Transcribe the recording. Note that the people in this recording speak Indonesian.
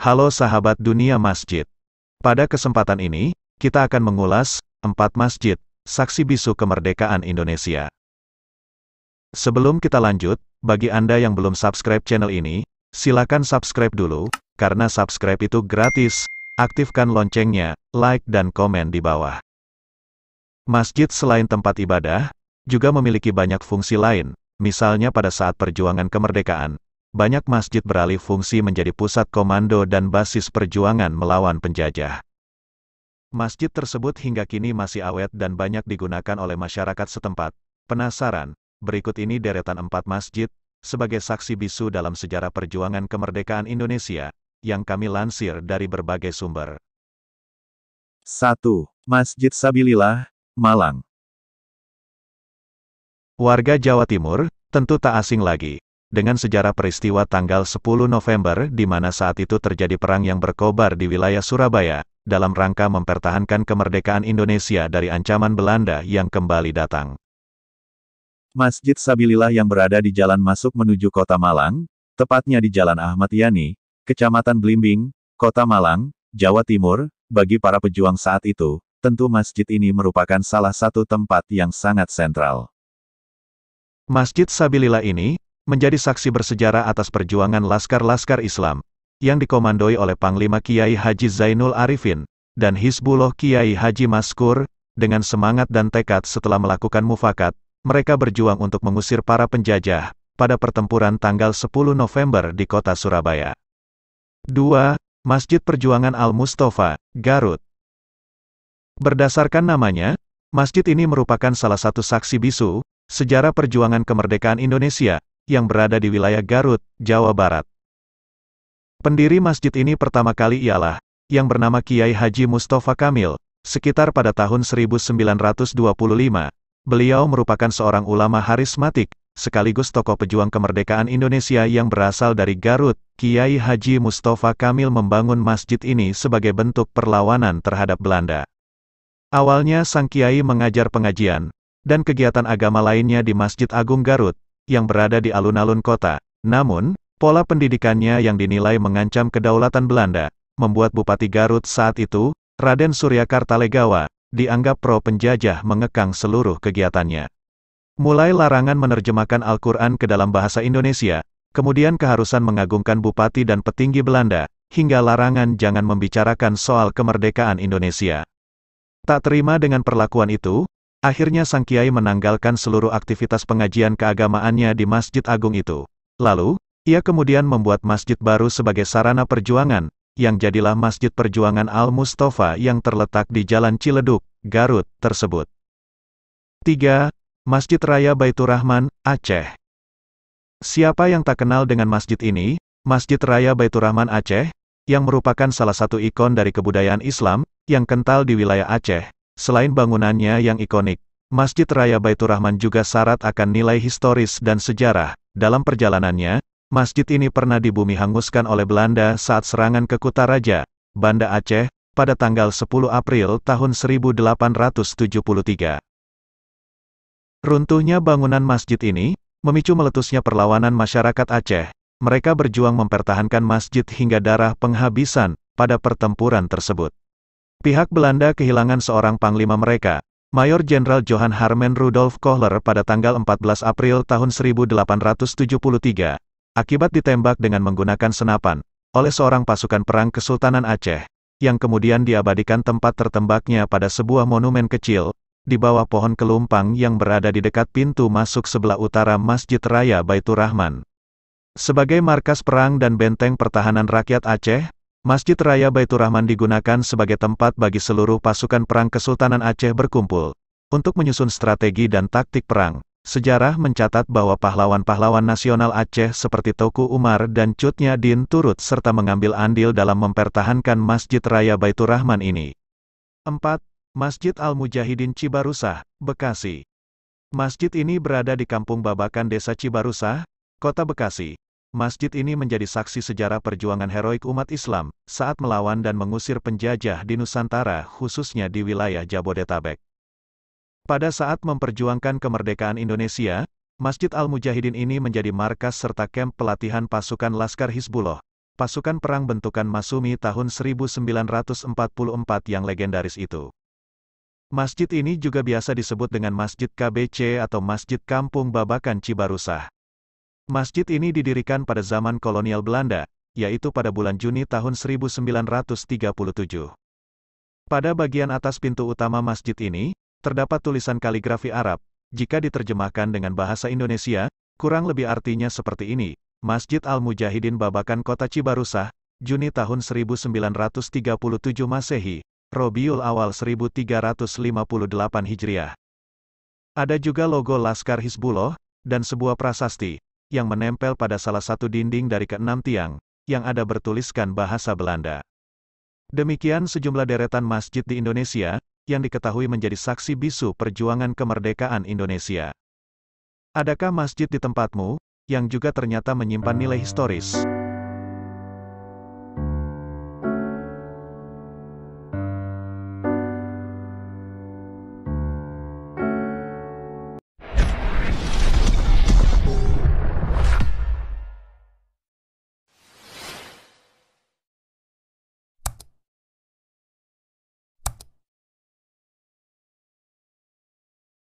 Halo sahabat dunia masjid. Pada kesempatan ini, kita akan mengulas empat masjid saksi bisu kemerdekaan Indonesia. Sebelum kita lanjut, bagi Anda yang belum subscribe channel ini, silakan subscribe dulu karena subscribe itu gratis. Aktifkan loncengnya, like dan komen di bawah. Masjid selain tempat ibadah juga memiliki banyak fungsi lain, misalnya pada saat perjuangan kemerdekaan, banyak masjid beralih fungsi menjadi pusat komando dan basis perjuangan melawan penjajah. Masjid tersebut hingga kini masih awet dan banyak digunakan oleh masyarakat setempat. Penasaran? Berikut ini deretan empat masjid, sebagai saksi bisu dalam sejarah perjuangan kemerdekaan Indonesia, yang kami lansir dari berbagai sumber. 1. Masjid Sabilillah, Malang Warga Jawa Timur, tentu tak asing lagi dengan sejarah peristiwa tanggal 10 November di mana saat itu terjadi perang yang berkobar di wilayah Surabaya, dalam rangka mempertahankan kemerdekaan Indonesia dari ancaman Belanda yang kembali datang. Masjid Sabilillah yang berada di jalan masuk menuju kota Malang, tepatnya di Jalan Ahmad Yani, Kecamatan Blimbing, Kota Malang, Jawa Timur, bagi para pejuang saat itu, tentu masjid ini merupakan salah satu tempat yang sangat sentral. Masjid Sabilillah ini, menjadi saksi bersejarah atas perjuangan laskar-laskar Islam, yang dikomandoi oleh Panglima Kiai Haji Zainul Arifin, dan Hizbullah Kiai Haji Maskur, dengan semangat dan tekad setelah melakukan mufakat, mereka berjuang untuk mengusir para penjajah, pada pertempuran tanggal 10 November di kota Surabaya. 2. Masjid Perjuangan Al-Mustafa, Garut Berdasarkan namanya, masjid ini merupakan salah satu saksi bisu, sejarah perjuangan kemerdekaan Indonesia, yang berada di wilayah Garut, Jawa Barat. Pendiri masjid ini pertama kali ialah, yang bernama Kiai Haji Mustafa Kamil, sekitar pada tahun 1925. Beliau merupakan seorang ulama harismatik, sekaligus tokoh pejuang kemerdekaan Indonesia yang berasal dari Garut, Kiai Haji Mustafa Kamil membangun masjid ini sebagai bentuk perlawanan terhadap Belanda. Awalnya sang Kiai mengajar pengajian, dan kegiatan agama lainnya di Masjid Agung Garut, yang berada di alun-alun kota. Namun, pola pendidikannya yang dinilai mengancam kedaulatan Belanda, membuat Bupati Garut saat itu, Raden Surya Kartalegawa, dianggap pro-penjajah mengekang seluruh kegiatannya. Mulai larangan menerjemahkan Al-Quran ke dalam bahasa Indonesia, kemudian keharusan mengagungkan bupati dan petinggi Belanda, hingga larangan jangan membicarakan soal kemerdekaan Indonesia. Tak terima dengan perlakuan itu, Akhirnya sang kiai menanggalkan seluruh aktivitas pengajian keagamaannya di Masjid Agung itu. Lalu, ia kemudian membuat masjid baru sebagai sarana perjuangan, yang jadilah Masjid Perjuangan Al-Mustafa yang terletak di Jalan Ciledug, Garut, tersebut. 3. Masjid Raya Baiturrahman, Aceh Siapa yang tak kenal dengan masjid ini? Masjid Raya Baiturrahman Aceh, yang merupakan salah satu ikon dari kebudayaan Islam, yang kental di wilayah Aceh, Selain bangunannya yang ikonik, Masjid Raya Baiturrahman juga syarat akan nilai historis dan sejarah. Dalam perjalanannya, masjid ini pernah dibumi hanguskan oleh Belanda saat serangan ke Kuta Raja, Banda Aceh, pada tanggal 10 April tahun 1873. Runtuhnya bangunan masjid ini, memicu meletusnya perlawanan masyarakat Aceh. Mereka berjuang mempertahankan masjid hingga darah penghabisan, pada pertempuran tersebut. Pihak Belanda kehilangan seorang panglima mereka, Mayor Jenderal Johan Harmen Rudolf Kohler pada tanggal 14 April tahun 1873, akibat ditembak dengan menggunakan senapan, oleh seorang pasukan perang Kesultanan Aceh, yang kemudian diabadikan tempat tertembaknya pada sebuah monumen kecil, di bawah pohon kelumpang yang berada di dekat pintu masuk sebelah utara Masjid Raya Baitur Rahman. Sebagai markas perang dan benteng pertahanan rakyat Aceh, Masjid Raya Baiturrahman digunakan sebagai tempat bagi seluruh pasukan perang Kesultanan Aceh berkumpul. Untuk menyusun strategi dan taktik perang, sejarah mencatat bahwa pahlawan-pahlawan nasional Aceh seperti Toku Umar dan Cutnya Din turut serta mengambil andil dalam mempertahankan Masjid Raya Baiturrahman ini. 4. Masjid Al-Mujahidin Cibarusah, Bekasi Masjid ini berada di Kampung Babakan Desa Cibarusah, Kota Bekasi. Masjid ini menjadi saksi sejarah perjuangan heroik umat Islam saat melawan dan mengusir penjajah di Nusantara, khususnya di wilayah Jabodetabek. Pada saat memperjuangkan kemerdekaan Indonesia, Masjid Al-Mujahidin ini menjadi markas serta kamp pelatihan pasukan Laskar Hizbullah, pasukan perang bentukan Masumi tahun 1944 yang legendaris itu. Masjid ini juga biasa disebut dengan Masjid KBC atau Masjid Kampung Babakan Cibarusah. Masjid ini didirikan pada zaman kolonial Belanda, yaitu pada bulan Juni tahun 1937. Pada bagian atas pintu utama masjid ini, terdapat tulisan kaligrafi Arab, jika diterjemahkan dengan bahasa Indonesia, kurang lebih artinya seperti ini, Masjid Al-Mujahidin Babakan Kota Cibarusah, Juni tahun 1937 Masehi, Robiul Awal 1358 Hijriah. Ada juga logo Laskar Hizbullah, dan sebuah prasasti, yang menempel pada salah satu dinding dari keenam tiang, yang ada bertuliskan bahasa Belanda. Demikian sejumlah deretan masjid di Indonesia, yang diketahui menjadi saksi bisu perjuangan kemerdekaan Indonesia. Adakah masjid di tempatmu, yang juga ternyata menyimpan nilai historis?